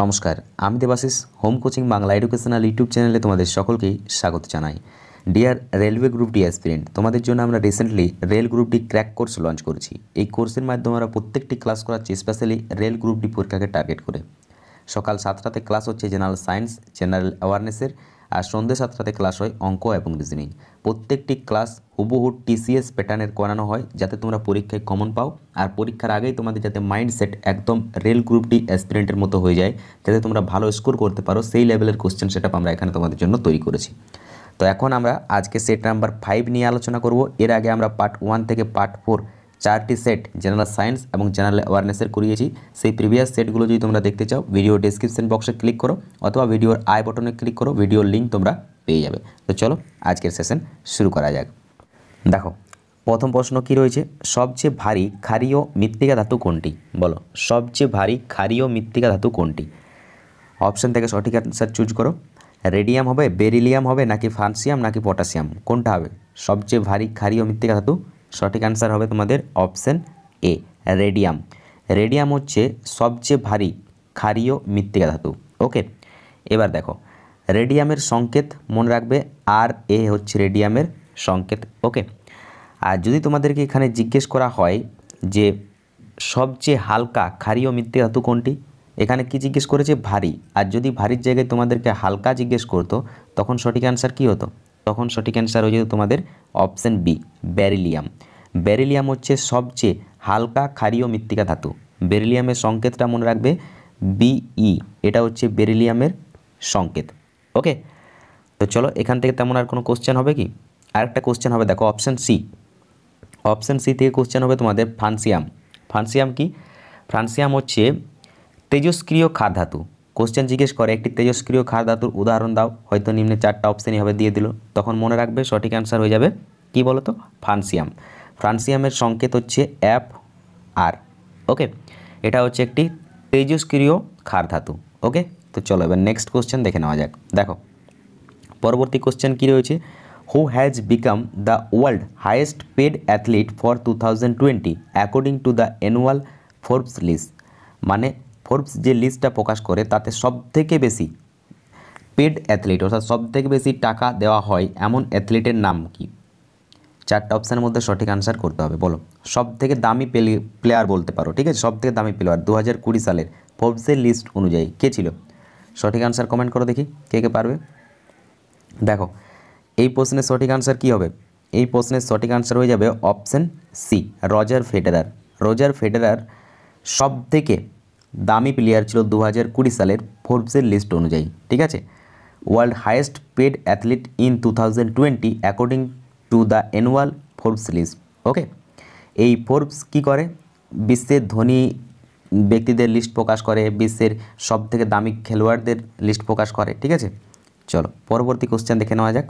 নমস্কার আমি Debashis home coaching Bangla educational YouTube চ্যানেলে তোমাদের সকলকেই স্বাগত জানাই dear railway group D aspirant তোমাদের জন্য আমরা recently rail group D crack course launch করেছি এই কোর্সের মাধ্যমে আমরা প্রত্যেকটি ক্লাস করাচ্ছি স্পেশালি রেল গ্রুপ ডি পরীক্ষাকে টার্গেট করে সকাল সাতটাতে ক্লাস হচ্ছে জেনারেল সায়েন্স জেনারেল অ্যাওয়ারনেসের আর সন্ধ্যে সাতটাতে ক্লাস হয় অঙ্ক এবং রিজনিং প্রত্যেকটি ক্লাস হুবহু টিসিএস প্যাটার্নের করানো হয় যাতে তোমরা পরীক্ষায় কমন পাও আর পরীক্ষার আগেই তোমাদের যাতে মাইন্ডসেট একদম রেল গ্রুপটি অ্যাসপিরেন্টের মতো হয়ে যায় যাতে তোমরা ভালো স্কোর করতে পারো সেই লেভেলের কোশ্চেন সেটা আমরা এখানে তোমাদের জন্য তৈরি করেছি তো এখন আমরা আজকে সেট নাম্বার ফাইভ নিয়ে আলোচনা করব এর আগে আমরা পার্ট ওয়ান থেকে পার্ট ফোর চারটি সেট জেনারেল সায়েন্স এবং জেনারেল অ্যাওয়ারনেসের করিয়েছি সেই প্রিভিয়াস সেটগুলো যদি তোমরা দেখতে চাও ভিডিও ডিসক্রিপশন বক্সে ক্লিক করো অথবা ভিডিওর আই বটনে ক্লিক করো ভিডিওর লিঙ্ক তোমরা পেয়ে যাবে তো চলো আজকের সেশন শুরু করা যাক দেখো প্রথম প্রশ্ন কি রয়েছে সবচেয়ে ভারী ক্ষারীয় মৃত্তিকা ধাতু কোনটি বলো সবচেয়ে ভারী ক্ষারীয় মৃত্তিকা ধাতু কোনটি অপশান থেকে সঠিক অ্যান্সার চুজ করো রেডিয়াম হবে বেরিলিয়াম হবে নাকি ফান্সিয়াম নাকি পটাশিয়াম কোনটা হবে সবচেয়ে ভারী ক্ষারীয় মৃত্তিকা ধাতু সঠিক অ্যান্সার হবে তোমাদের অপশান এ রেডিয়াম রেডিয়াম হচ্ছে সবচেয়ে ভারী ক্ষারীয় মৃত্তিকা ধাতু ওকে এবার দেখো রেডিয়ামের সংকেত মনে রাখবে আর এ হচ্ছে রেডিয়ামের সংকেত ওকে আর যদি তোমাদেরকে এখানে জিজ্ঞেস করা হয় যে সবচেয়ে হালকা ক্ষারীয় মৃত্তিকা ধাতু কোনটি এখানে কি জিজ্ঞেস করেছে ভারী আর যদি ভারীর জায়গায় তোমাদেরকে হালকা জিজ্ঞেস করতো তখন সঠিক অ্যান্সার কি হতো তখন সঠিক অ্যান্সার হয়ে যেত তোমাদের অপশান বি ব্যারিলিয়াম ব্যারিলিয়াম হচ্ছে সবচেয়ে হালকা ক্ষারীয় মৃত্তিকা ধাতু বেরিলিয়ামের সংকেতটা মনে রাখবে বিই e, এটা হচ্ছে বেরিলিয়ামের সংকেত ওকে তো চলো এখান থেকে তেমন আর কোনো কোশ্চেন হবে কি আর একটা কোশ্চেন হবে দেখো অপশান সি অপশান সি থেকে কোশ্চেন হবে তোমাদের ফ্রান্সিয়াম ফ্রান্সিয়াম কি ফ্রান্সিয়াম হচ্ছে তেজস্ক্রিয় খাদ ধাতু কোশ্চেন জিজ্ঞেস করে একটি তেজস্ক্রিয় ক্ষার ধাতুর উদাহরণ দাও হয়তো নিম্নে চারটা অপশানই হবে দিয়ে দিল তখন মনে রাখবে সঠিক অ্যান্সার হয়ে যাবে কি বলতো ফ্রান্সিয়াম ফ্রান্সিয়ামের সংকেত হচ্ছে অ্যাপ আর ওকে এটা হচ্ছে একটি তেজস্ক্রিয় ক্ষার ধাতু ওকে তো চলো এবার নেক্সট কোশ্চেন দেখে নেওয়া যাক দেখো পরবর্তী কোশ্চেন কী রয়েছে who has become the world highest paid athlete for two thousand twenty according to the annual Forbes list মানে ফোর্বস যে লিস্টটা প্রকাশ করে তাতে সবথেকে বেশি পেড অ্যাথলিট অর্থাৎ সবথেকে বেশি টাকা দেওয়া হয় এমন অ্যাথলিটের নাম কি চারটা অপশানের মধ্যে সঠিক আনসার করতে হবে বলো সব থেকে দামি প্লেয়ার বলতে পারো ঠিক আছে সব থেকে দামি প্লেয়ার দু হাজার কুড়ি সালের ফোর্বসের লিস্ট অনুযায়ী কে ছিল সঠিক আনসার কমেন্ট করো দেখি কে কে পারবে দেখো এই প্রশ্নের সঠিক আনসার কি হবে এই প্রশ্নের সঠিক আনসার হয়ে যাবে option C Roger Federer Roger Federer সব থেকে দামি প্লেয়ার ছিল দু হাজার কুড়ি সালের ফোর্বসের লিস্ট অনুযায়ী ঠিক আছে world highest paid athlete in two thousand twenty according to the annual Forbes list okay এই ফোর্বস কি করে বিশ্বের ধনী ব্যক্তিদের লিস্ট প্রকাশ করে বিশ্বের সব থেকে দামি খেলোয়াড়দের লিস্ট প্রকাশ করে ঠিক আছে চলো পরবর্তী কোশ্চেন দেখে নেওয়া যাক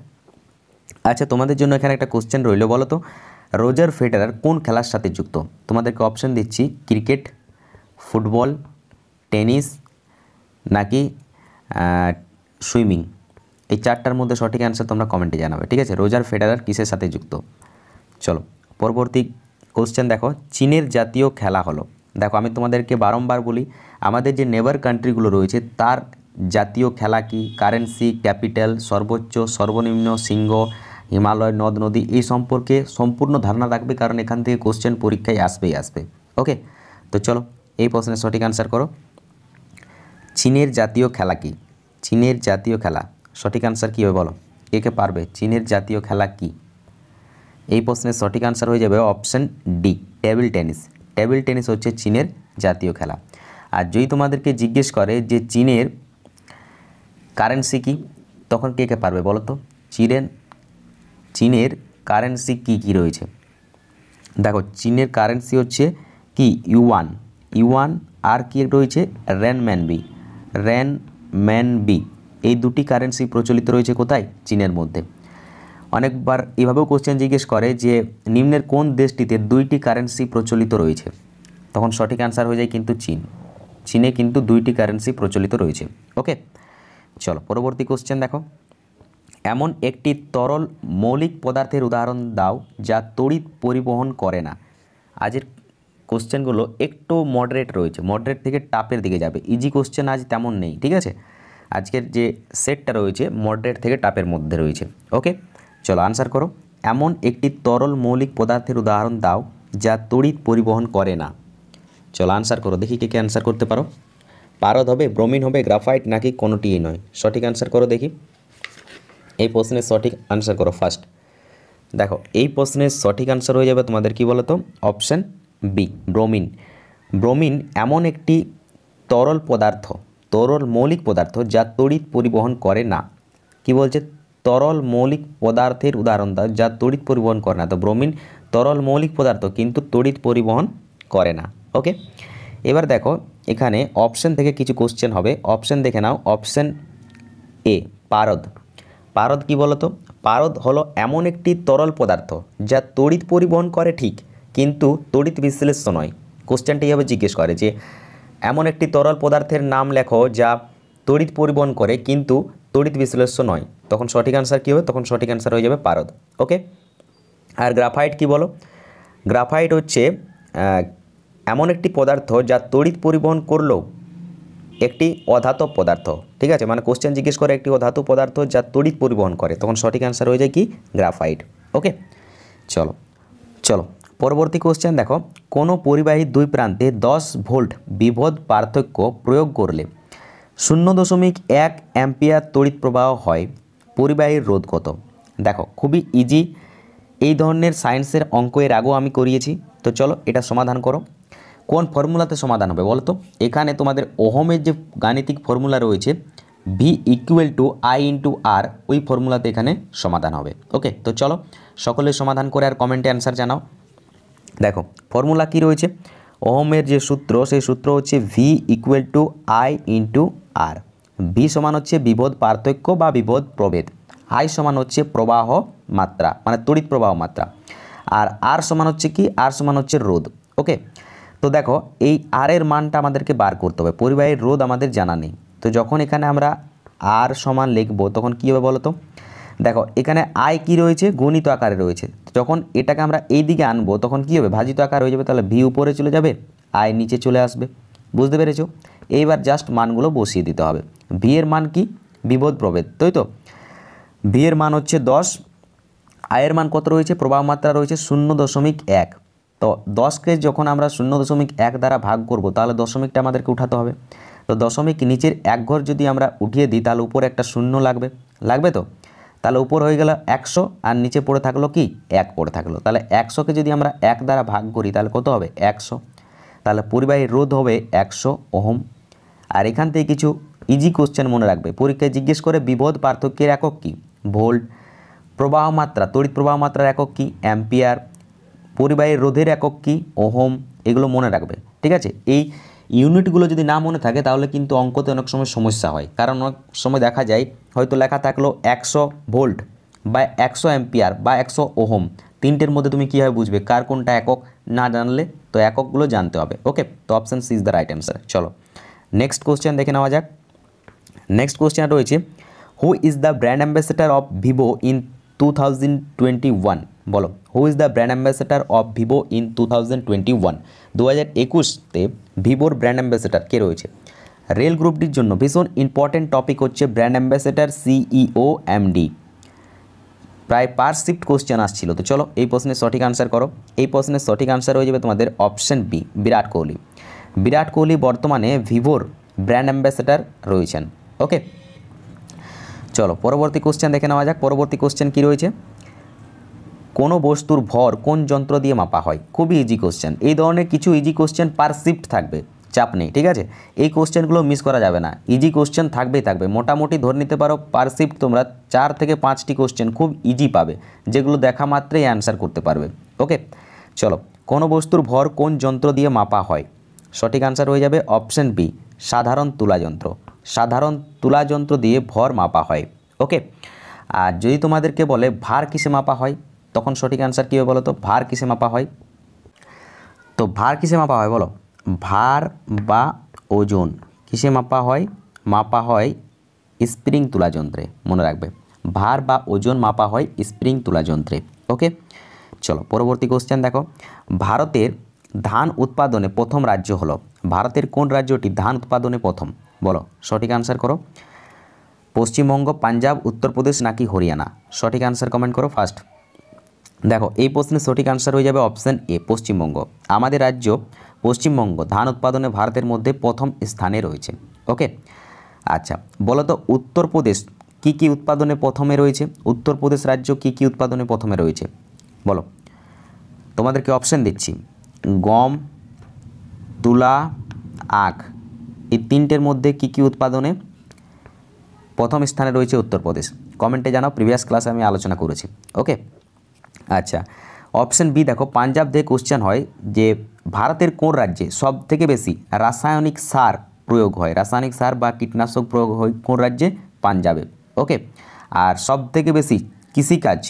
আচ্ছা তোমাদের জন্য এখানে একটা কোশ্চেন রইল বলো তো রোজার ফেডারার কোন খেলার সাথে যুক্ত তোমাদেরকে অপশন দিচ্ছি ক্রিকেট ফুটবল টেনিস নাকি সুইমিং এই চারটার মধ্যে সঠিক অ্যান্সার তোমরা কমেন্টে জানাবে ঠিক আছে রোজার ফেডারার কিসের সাথে যুক্ত চলো পরবর্তী কোশ্চেন দেখো চীনের জাতীয় খেলা হলো দেখো আমি তোমাদেরকে বারংবার বলি আমাদের যে নেবার কান্ট্রিগুলো রয়েছে তার জাতীয় খেলা কি কারেন্সি ক্যাপিটাল সর্বোচ্চ সর্বনিম্ন সিংহ হিমালয় নদ নদী এই সম্পর্কে সম্পূর্ণ ধারণা রাখবে কারণ এখান থেকে কোশ্চেন পরীক্ষায় আসবেই আসবে ওকে তো চলো এই প্রশ্নের সঠিক অ্যান্সার করো চীনের জাতীয় খেলা কি চীনের জাতীয় খেলা সঠিক আনসার কী হবে বলো কে কে পারবে চীনের জাতীয় খেলা কি এই প্রশ্নের সঠিক আনসার হয়ে যাবে option D table tennis table tennis হচ্ছে চীনের জাতীয় খেলা আর যদি তোমাদেরকে জিজ্ঞেস করে যে চীনের কারেন্সি কি তখন কে কে পারবে বলো তো চীনের চীনের কারেন্সি কি কি রয়েছে দেখো চীনের কারেন্সি হচ্ছে কি ইউয়ান ইউয়ান আর কি রয়েছে র্যানম্যানবি র্যান ম্যান বি এই দুটি কারেন্সি প্রচলিত রয়েছে কোথায় চীনের মধ্যে অনেকবার এভাবেও কোশ্চেন জিজ্ঞেস করে যে নিম্নের কোন দেশটিতে দুইটি কারেন্সি প্রচলিত রয়েছে তখন সঠিক অ্যান্সার হয়ে যায় কিন্তু চীন চীনে কিন্তু দুইটি কারেন্সি প্রচলিত রয়েছে ওকে চলো পরবর্তী কোশ্চেন দেখো এমন একটি তরল মৌলিক পদার্থের উদাহরণ দাও যা তড়িৎ পরিবহন করে না আজের কোশ্চেনগুলো একটু মডারেট রয়েছে মডারেট থেকে টাপের দিকে যাবে ইজি কোশ্চেন আজ তেমন নেই ঠিক আছে আজকের যে সেটটা রয়েছে মডারেট থেকে টাপের মধ্যে রয়েছে ওকে চলো আনসার করো এমন একটি তরল মৌলিক পদার্থের উদাহরণ দাও যা তড়িৎ পরিবহন করে না চলো আনসার করো দেখি কে কে আনসার করতে পারো পারদ হবে ব্রোমিন হবে গ্রাফাইট নাকি কোনোটিই নয় সঠিক আনসার করো দেখি এই প্রশ্নের সঠিক আনসার করো ফার্স্ট দেখো এই প্রশ্নের সঠিক আনসার হয়ে যাবে তোমাদের কি বলো তো অপশান বি ব্রোমিন ব্রোমিন এমন একটি তরল পদার্থ তরল মৌলিক পদার্থ যা তড়িৎ পরিবহন করে না কি বলছে তরল মৌলিক পদার্থের উদাহরণ দাও যা তড়িৎ পরিবহন করে না তো ব্রোমিন তরল মৌলিক পদার্থ কিন্তু তড়িৎ পরিবহন করে না ওকে এবার দেখো এখানে অপশন থেকে কিছু কোশ্চেন হবে অপশন দেখে নাও অপশন এ পারদ পারদ কি বলতো পারদ হলো এমন একটি তরল পদার্থ যা তড়িৎ পরিবহন করে ঠিক কিন্তু তড়িৎ বিশ্লেষ্য নয় কোশ্চেনটি এইভাবে জিজ্ঞেস করে যে এমন একটি তরল পদার্থের নাম লেখো যা তড়িৎ পরিবহন করে কিন্তু তড়িৎ বিশ্লেষ্য নয় তখন সঠিক অ্যান্সার কী হবে তখন সঠিক অ্যান্সার হয়ে যাবে পারদ ওকে আর গ্রাফাইট কি বলো গ্রাফাইট হচ্ছে এমন একটি পদার্থ যা তড়িৎ পরিবহন করলেও একটি অধাতব পদার্থ ঠিক আছে মানে কোশ্চেন জিজ্ঞেস করে একটি অধাতু পদার্থ যা তড়িৎ পরিবহন করে তখন সঠিক অ্যান্সার হয়ে যায় কি গ্রাফাইট ওকে চলো চলো পরবর্তী কোশ্চেন দেখো কোনো পরিবাহী দুই প্রান্তে দশ ভোল্ট বিভদ পার্থক্য প্রয়োগ করলে শূন্য দশমিক এক অ্যাম্পিয়ার তড়িৎ প্রবাহ হয় পরিবাহীর রোধ কত দেখো খুবই ইজি এই ধরনের সায়েন্সের অঙ্ক এর আগেও আমি করিয়েছি তো চলো এটা সমাধান করো কোন ফর্মুলাতে সমাধান হবে বলতো এখানে তোমাদের ওহমের যে গাণিতিক ফর্মুলা রয়েছে V equal to I into R ওই ফর্মুলাতে এখানে সমাধান হবে ওকে তো চলো সকলে সমাধান করে আর কমেন্টে অ্যান্সার জানাও দেখো ফর্মুলা কি রয়েছে ওহমের যে সূত্র সেই সূত্র হচ্ছে V equal to I into R V সমান হচ্ছে বিভদ পার্থক্য বা বিভদ প্রভেদ আই সমান হচ্ছে প্রবাহ মাত্রা মানে তড়িৎ প্রবাহ মাত্রা আর আর সমান হচ্ছে কি আর সমান হচ্ছে রোদ ওকে তো দেখো এই আর এর মানটা আমাদেরকে বার করতে হবে পরিবাহীর রোদ আমাদের জানা নেই তো যখন এখানে আমরা আর সমান লিখবো তখন কী হবে বলো তো দেখো এখানে আয় কি রয়েছে গণিত আকারে রয়েছে যখন এটাকে আমরা এই দিকে আনবো তখন কি হবে ভাজিত আকার হয়ে যাবে তাহলে ভি উপরে চলে যাবে আয় নিচে চলে আসবে বুঝতে পেরেছো এইবার জাস্ট মানগুলো বসিয়ে দিতে হবে ভি এর মান কি বিবোধ প্রভেদ তাই তো ভি এর মান হচ্ছে দশ আয়ের মান কত রয়েছে প্রবাহ মাত্রা রয়েছে শূন্য দশমিক এক তো দশকে যখন আমরা শূন্য দশমিক এক দ্বারা ভাগ করব তাহলে দশমিকটা আমাদেরকে উঠাতে হবে তো দশমিক নিচের এক ঘর যদি আমরা উঠিয়ে দিই তাহলে উপরে একটা শূন্য লাগবে লাগবে তো তাহলে উপর হয়ে গেল একশো আর নিচে পড়ে থাকলো কি এক পড়ে থাকলো তাহলে একশোকে যদি আমরা এক দ্বারা ভাগ করি তাহলে কত হবে একশো তাহলে পরিবাহী রোধ হবে একশো ওহম আর এখান থেকে কিছু ইজি কোশ্চেন মনে রাখবে পরীক্ষায় জিজ্ঞেস করে বিভদ পার্থক্যের একক কী ভোল্ট প্রবাহ মাত্রা তড়িৎ প্রবাহ মাত্রার একক কী অ্যাম্পিয়ার পরিবাহী রোধের একক কী ওহম এগুলো মনে রাখবে ঠিক আছে এই ইউনিটগুলো যদি না মনে থাকে তাহলে কিন্তু অঙ্কতে অনেক সময় সমস্যা হয় কারণ অনেক সময় দেখা যায় হয়তো লেখা থাকলো একশো ভোল্ট বা একশো অ্যাম্পিয়ার বা একশো ওহম তিনটের মধ্যে তুমি কীভাবে বুঝবে কার কোনটা একক না জানলে তো এককগুলো জানতে হবে ওকে তো option C is the right answer চলো নেক্সট কোশ্চেন দেখে নেওয়া যাক নেক্সট কোশ্চেন রয়েছে who is the brand ambassador of Vivo in two thousand twenty one বলো who is the brand ambassador of Vivo in two thousand twenty one দু হাজার একুশতে ভিভোর brand ambassador কে রয়েছে রেল গ্রুপটির জন্য ভীষণ ইম্পর্টেন্ট টপিক হচ্ছে ব্র্যান্ড অ্যাম্বাসেডার সিইও এমডি প্রায় পার শিফট কোশ্চেন আসছিল তো চলো এই প্রশ্নের সঠিক আনসার করো এই প্রশ্নের সঠিক আনসার হয়ে যাবে তোমাদের অপশন বি বিরাট কোহলি বিরাট কোহলি বর্তমানে ভিভোর ব্র্যান্ড অ্যাম্বাসেডার রয়েছেন ওকে চলো পরবর্তী কোশ্চেন দেখে নেওয়া যাক পরবর্তী কোশ্চেন কী রয়েছে কোনো বস্তুর ভর কোন যন্ত্র দিয়ে মাপা হয় খুবই ইজি কোশ্চেন এই ধরনের কিছু ইজি কোশ্চেন পার শিফট থাকবে চাপ নেই ঠিক আছে এই কোশ্চেনগুলো মিস করা যাবে না ইজি কোশ্চেন থাকবেই থাকবে মোটামুটি ধরে নিতে পারো পার শিফট তোমরা চার থেকে পাঁচটি কোশ্চেন খুব ইজি পাবে যেগুলো দেখা মাত্রই অ্যান্সার করতে পারবে ওকে চলো কোনো বস্তুর ভর কোন যন্ত্র দিয়ে মাপা হয় সঠিক অ্যান্সার হয়ে যাবে অপশন বি সাধারণ তুলা যন্ত্র সাধারণ তুলা যন্ত্র দিয়ে ভর মাপা হয় ওকে আর যদি তোমাদেরকে বলে ভার কিসে মাপা হয় তখন সঠিক অ্যান্সার কী হবে বলো তো ভার কিসে মাপা হয় তো ভার কিসে মাপা হয় বলো ভার বা ওজন কিসে মাপা হয় মাপা হয় স্প্রিং তুলা যন্ত্রে মনে রাখবে ভার বা ওজন মাপা হয় স্প্রিং তুলা যন্ত্রে ওকে চলো পরবর্তী কোশ্চেন দেখো ভারতের ধান উৎপাদনে প্রথম রাজ্য হলো ভারতের কোন রাজ্যটি ধান উৎপাদনে প্রথম বলো সঠিক অ্যান্সার করো পশ্চিমবঙ্গ পাঞ্জাব উত্তরপ্রদেশ নাকি হরিয়ানা সঠিক অ্যান্সার কমেন্ট করো ফার্স্ট দেখো এই প্রশ্নের সঠিক আনসার হয়ে যাবে অপশান এ পশ্চিমবঙ্গ আমাদের রাজ্য পশ্চিমবঙ্গ ধান উৎপাদনে ভারতের মধ্যে প্রথম স্থানে রয়েছে ওকে আচ্ছা বলো তো উত্তরপ্রদেশ কি কি উৎপাদনে প্রথমে রয়েছে উত্তরপ্রদেশ রাজ্য কি কি উৎপাদনে প্রথমে রয়েছে বলো তোমাদেরকে অপশান দিচ্ছি গম তুলা আখ এই তিনটের মধ্যে কি কি উৎপাদনে প্রথম স্থানে রয়েছে উত্তরপ্রদেশ কমেন্টে জানাও প্রিভিয়াস ক্লাসে আমি আলোচনা করেছি ওকে আচ্ছা অপশান বি দেখো পাঞ্জাব থেকে কোশ্চেন হয় যে ভারতের কোন রাজ্যে সব থেকে বেশি রাসায়নিক সার প্রয়োগ হয় রাসায়নিক সার বা কীটনাশক প্রয়োগ হয় কোন রাজ্যে পাঞ্জাবে ওকে আর সব থেকে বেশি কৃষিকাজ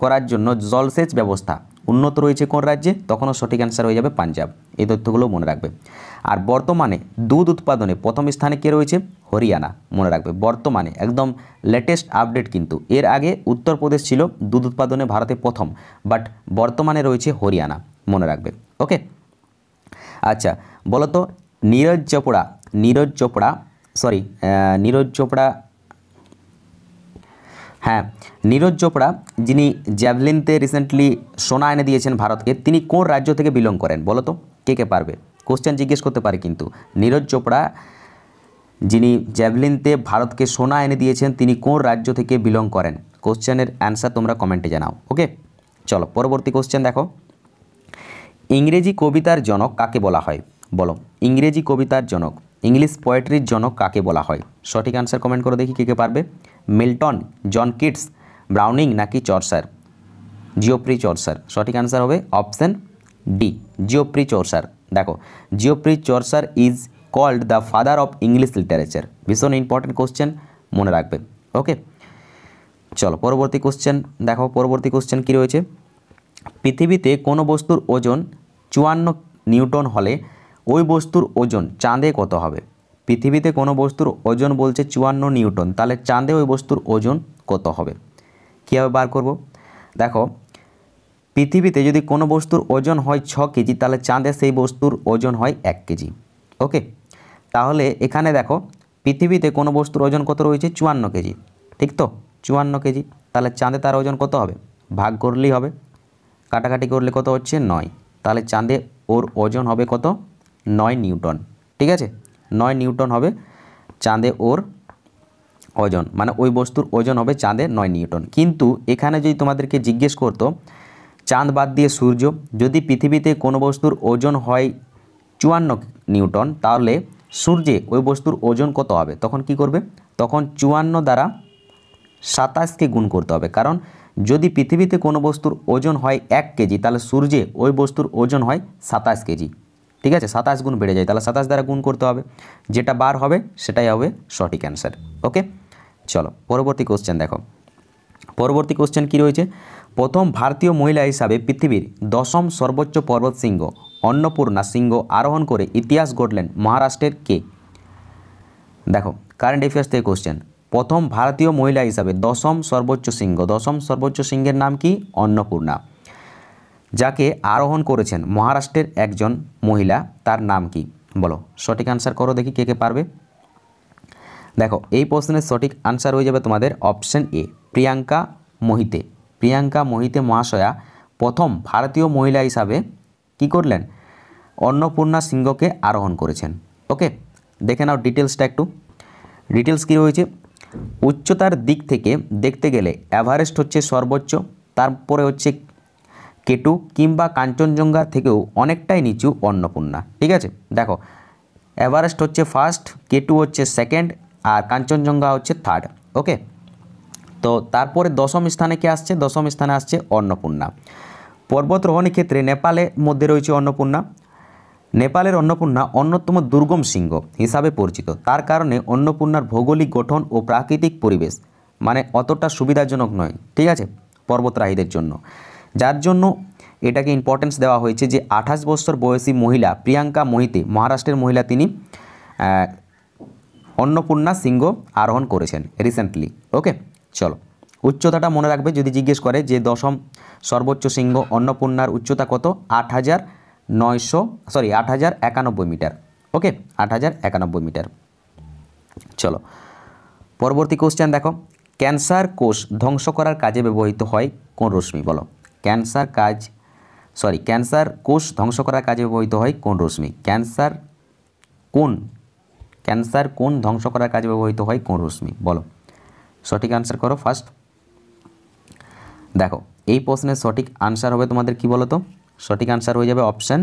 করার জন্য জলসেচ ব্যবস্থা উন্নত রয়েছে কোন রাজ্যে তখনও সঠিক অ্যান্সার হয়ে যাবে পাঞ্জাব এই তথ্যগুলো মনে রাখবে আর বর্তমানে দুধ উৎপাদনে প্রথম স্থানে কে রয়েছে হরিয়ানা মনে রাখবে বর্তমানে একদম লেটেস্ট আপডেট কিন্তু এর আগে উত্তরপ্রদেশ ছিল দুধ উৎপাদনে ভারতে প্রথম বাট বর্তমানে রয়েছে হরিয়ানা মনে রাখবে ওকে আচ্ছা বলতো নীরজ চোপড়া নীরজ চোপড়া সরি নীরজ চোপড়া হ্যাঁ নীরজ চোপড়া যিনি জ্যাভলিনতে রিসেন্টলি সোনা এনে দিয়েছেন ভারতকে তিনি কোন রাজ্য থেকে বিলং করেন বলো তো কে কে পারবে কোশ্চেন জিজ্ঞেস করতে পারে কিন্তু নীরজ চোপড়া যিনি জ্যাভলিনতে ভারতকে সোনা এনে দিয়েছেন তিনি কোন রাজ্য থেকে বিলং করেন কোশ্চেনের অ্যান্সার তোমরা কমেন্টে জানাও ওকে চলো পরবর্তী কোশ্চেন দেখো ইংরেজি কবিতার জনক কাকে বলা হয় বলো ইংরেজি কবিতার জনক ইংলিশ পোয়েট্রির জনক কাকে বলা হয় সঠিক অ্যান্সার কমেন্ট করে দেখি কে কে পারবে মিল্টন জন কিটস ব্রাউনিং নাকি চর্সার জিওপ্রি চর্সার সঠিক অ্যান্সার হবে অপশান ডি জিওপ্রি চর্সার দেখো Geoffrey Chaucer is called the father of English literature ভীষণ ইম্পর্টেন্ট কোশ্চেন মনে রাখবে ওকে চলো পরবর্তী কোশ্চেন দেখো পরবর্তী কোশ্চেন কি রয়েছে পৃথিবীতে কোনো বস্তুর ওজন চুয়ান্ন নিউটন হলে ওই বস্তুর ওজন চাঁদে কত হবে পৃথিবীতে কোনো বস্তুর ওজন বলছে চুয়ান্ন নিউটন তাহলে চাঁদে ওই বস্তুর ওজন কত হবে কীভাবে বার করব দেখো পৃথিবীতে যদি কোনো বস্তুর ওজন হয় ছ কেজি তাহলে চাঁদে সেই বস্তুর ওজন হয় এক কেজি ওকে তাহলে এখানে দেখো পৃথিবীতে কোনো বস্তুর ওজন কত রয়েছে চুয়ান্ন কেজি ঠিক তো চুয়ান্ন কেজি তাহলে চাঁদে তার ওজন কত হবে ভাগ করলেই হবে কাটাকাটি করলে কত হচ্ছে নয় তাহলে চাঁদে ওর ওজন হবে কত নয় নিউটন ঠিক আছে নয় নিউটন হবে চাঁদে ওর ওজন মানে ওই বস্তুর ওজন হবে চাঁদে নয় নিউটন কিন্তু এখানে যদি তোমাদেরকে জিজ্ঞেস করতো চাঁদ বাদ দিয়ে সূর্য যদি পৃথিবীতে কোনো বস্তুর ওজন হয় চুয়ান্ন নিউটন তাহলে সূর্যে ওই বস্তুর ওজন কত হবে তখন কি করবে তখন চুয়ান্ন দ্বারা সাতাশকে গুণ করতে হবে কারণ যদি পৃথিবীতে কোনো বস্তুর ওজন হয় এক কেজি তাহলে সূর্যে ওই বস্তুর ওজন হয় সাতাশ কেজি ঠিক আছে সাতাশ গুণ বেড়ে যায় তাহলে সাতাশ দ্বারা গুণ করতে হবে যেটা বার হবে সেটাই হবে সঠিক অ্যান্সার ওকে চলো পরবর্তী কোশ্চেন দেখো পরবর্তী কোশ্চেন কি রয়েছে প্রথম ভারতীয় মহিলা হিসাবে পৃথিবীর দশম সর্বোচ্চ পর্বত সিংহ অন্নপূর্ণা সিংহ আরোহণ করে ইতিহাস গড়লেন মহারাষ্ট্রের কে দেখো কারেন্ট অ্যাফেয়ার্স থেকে কোশ্চেন প্রথম ভারতীয় মহিলা হিসাবে দশম সর্বোচ্চ সিংহ দশম সর্বোচ্চ সিংহের নাম কি অন্নপূর্ণা যাকে আরোহণ করেছেন মহারাষ্ট্রের একজন মহিলা তার নাম কি বলো সঠিক আনসার করো দেখি কে কে পারবে দেখো এই প্রশ্নের সঠিক আনসার হয়ে যাবে তোমাদের অপশন এ প্রিয়াঙ্কা মোহিতে প্রিয়াঙ্কা মোহিতে মহাশয়া প্রথম ভারতীয় মহিলা হিসাবে কি করলেন অন্নপূর্ণা সিংহকে আরোহণ করেছেন ওকে দেখে নাও ডিটেলসটা একটু ডিটেলস কী রয়েছে উচ্চতার দিক থেকে দেখতে গেলে এভারেস্ট হচ্ছে সর্বোচ্চ তারপরে হচ্ছে কেটু কিংবা কাঞ্চনজঙ্ঘা থেকেও অনেকটাই নিচু অন্নপূর্ণা ঠিক আছে দেখো এভারেস্ট হচ্ছে ফার্স্ট কেটু হচ্ছে সেকেন্ড আর কাঞ্চনজঙ্ঘা হচ্ছে থার্ড ওকে তো তারপরে দশম স্থানে কে আসছে দশম স্থানে আসছে অন্নপূর্ণা পর্বতরোহণের ক্ষেত্রে নেপালের মধ্যে রয়েছে অন্নপূর্ণা নেপালের অন্নপূর্ণা অন্যতম দুর্গম সিংহ হিসাবে পরিচিত তার কারণে অন্নপূর্ণার ভৌগোলিক গঠন ও প্রাকৃতিক পরিবেশ মানে অতটা সুবিধাজনক নয় ঠিক আছে পর্বতরাহীদের জন্য যার জন্য এটাকে ইম্পর্টেন্স দেওয়া হয়েছে যে আঠাশ বছর বয়সী মহিলা প্রিয়াঙ্কা মোহিতে মহারাষ্ট্রের মহিলা তিনি অন্নপূর্ণা সিংহ আরোহণ করেছেন রিসেন্টলি ওকে চলো উচ্চতাটা মনে রাখবে যদি জিজ্ঞেস করে যে দশম সর্বোচ্চ সিংহ অন্নপূর্ণার উচ্চতা কত আট হাজার নয়শো সরি আট হাজার একানব্বই মিটার ওকে আট হাজার একানব্বই মিটার চলো পরবর্তী কোশ্চেন দেখো ক্যান্সার কোষ ধ্বংস করার কাজে ব্যবহৃত হয় কোন রশ্মি বলো ক্যান্সার কাজ সরি ক্যান্সার কোষ ধ্বংস করার কাজে ব্যবহৃত হয় কোন রশ্মি ক্যান্সার কোন ক্যান্সার কোন ধ্বংস করার কাজে ব্যবহৃত হয় কোন রশ্মি বলো সঠিক আনসার করো ফার্স্ট দেখো এই প্রশ্নের সঠিক আনসার হবে তোমাদের কি বলো তো সঠিক আনসার হয়ে যাবে option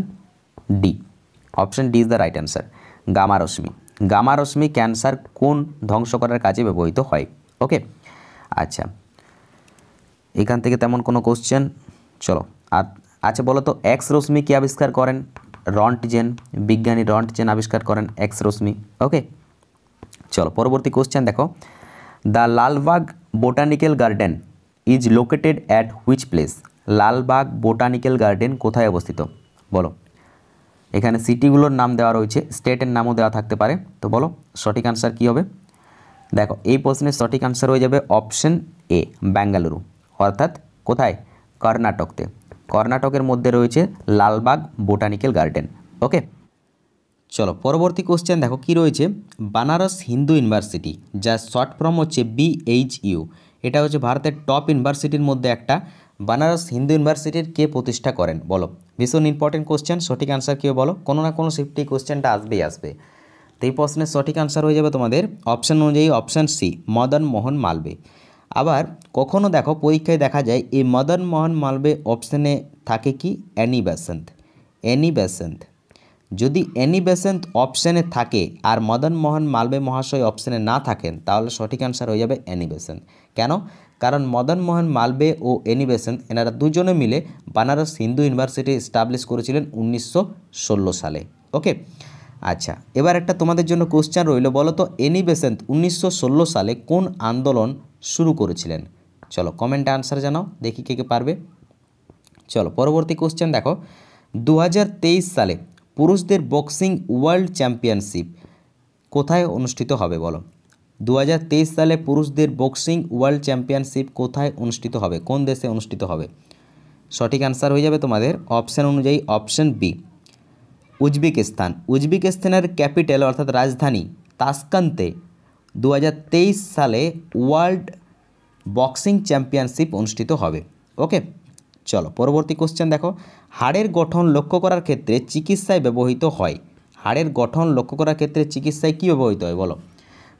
D option D is the right answer gamma রশ্মি গামা রশ্মি ক্যান্সার কোন ধ্বংস করার কাজে ব্যবহৃত হয় ওকে আচ্ছা এখান থেকে তেমন কোনো কোশ্চেন চলো আর আচ্ছা বলো তো এক্স রশ্মি কী আবিষ্কার করেন রন্টজেন বিজ্ঞানী রন্টজেন আবিষ্কার করেন এক্স রশ্মি ওকে চলো পরবর্তী কোশ্চেন দেখো the Lalbagh botanical garden is located at which place Lalbagh botanical garden কোথায় অবস্থিত বলো এখানে সিটিগুলোর নাম দেওয়া রয়েছে স্টেটের নামও দেওয়া থাকতে পারে তো বলো সঠিক আনসার কী হবে দেখো এই প্রশ্নের সঠিক আনসার হয়ে যাবে অপশন এ বেঙ্গালুরু অর্থাৎ কোথায় কর্ণাটকতে কর্ণাটকের মধ্যে রয়েছে লালবাগ বোটানিক্যাল গার্ডেন ওকে চলো পরবর্তী কোশ্চেন দেখো কি রয়েছে বানারস হিন্দু ইউনিভার্সিটি যার শর্ট ফর্ম হচ্ছে ইউ এটা হচ্ছে ভারতের টপ ইউনিভার্সিটির মধ্যে একটা বানারস হিন্দু ইউনিভার্সিটির কে প্রতিষ্ঠা করেন বলো ভীষণ ইম্পর্টেন্ট কোশ্চেন সঠিক আনসার কেউ বলো কোনো না কোনো সিফটি কোশ্চেনটা আসবেই আসবে তো এই প্রশ্নের সঠিক আনসার হয়ে যাবে তোমাদের অপশান অনুযায়ী অপশান সি মদন মোহন মালবে আবার কখনও দেখো পরীক্ষায় দেখা যায় এই মদন মোহন মালবে অপশানে থাকে কি অ্যানি অ্যানিবেসেন্ট অ্যানি যদি অ্যানি অপশানে থাকে আর মদন মোহন মালবে মহাশয় অপশানে না থাকেন তাহলে সঠিক অ্যান্সার হয়ে যাবে অ্যানি কেন কারণ মদন মোহন মালবে ও অ্যানি এনারা দুজনে মিলে বানারস হিন্দু ইউনিভার্সিটি স্টাবলিশ করেছিলেন উনিশশো সালে ওকে আচ্ছা এবার একটা তোমাদের জন্য কোশ্চেন রইল বলো তো অ্যানি বেসন্ত উনিশশো সালে কোন আন্দোলন শুরু করেছিলেন চলো কমেন্ট আনসার জানাও দেখি কে কে পারবে চলো পরবর্তী কোশ্চেন দেখো দু সালে পুরুষদের বক্সিং ওয়ার্ল্ড চ্যাম্পিয়নশিপ কোথায় অনুষ্ঠিত হবে বলো দু সালে পুরুষদের বক্সিং ওয়ার্ল্ড চ্যাম্পিয়নশিপ কোথায় অনুষ্ঠিত হবে কোন দেশে অনুষ্ঠিত হবে সঠিক আনসার হয়ে যাবে তোমাদের অপশান অনুযায়ী অপশান বি উজবেকিস্তান উজবেকিস্তানের ক্যাপিটাল অর্থাৎ রাজধানী তাসকান্তে দু সালে ওয়ার্ল্ড বক্সিং চ্যাম্পিয়নশিপ অনুষ্ঠিত হবে ওকে চলো পরবর্তী কোশ্চেন দেখো হাড়ের গঠন লক্ষ্য করার ক্ষেত্রে চিকিৎসায় ব্যবহৃত হয় হাড়ের গঠন লক্ষ্য করার ক্ষেত্রে চিকিৎসায় কী ব্যবহৃত হয় বলো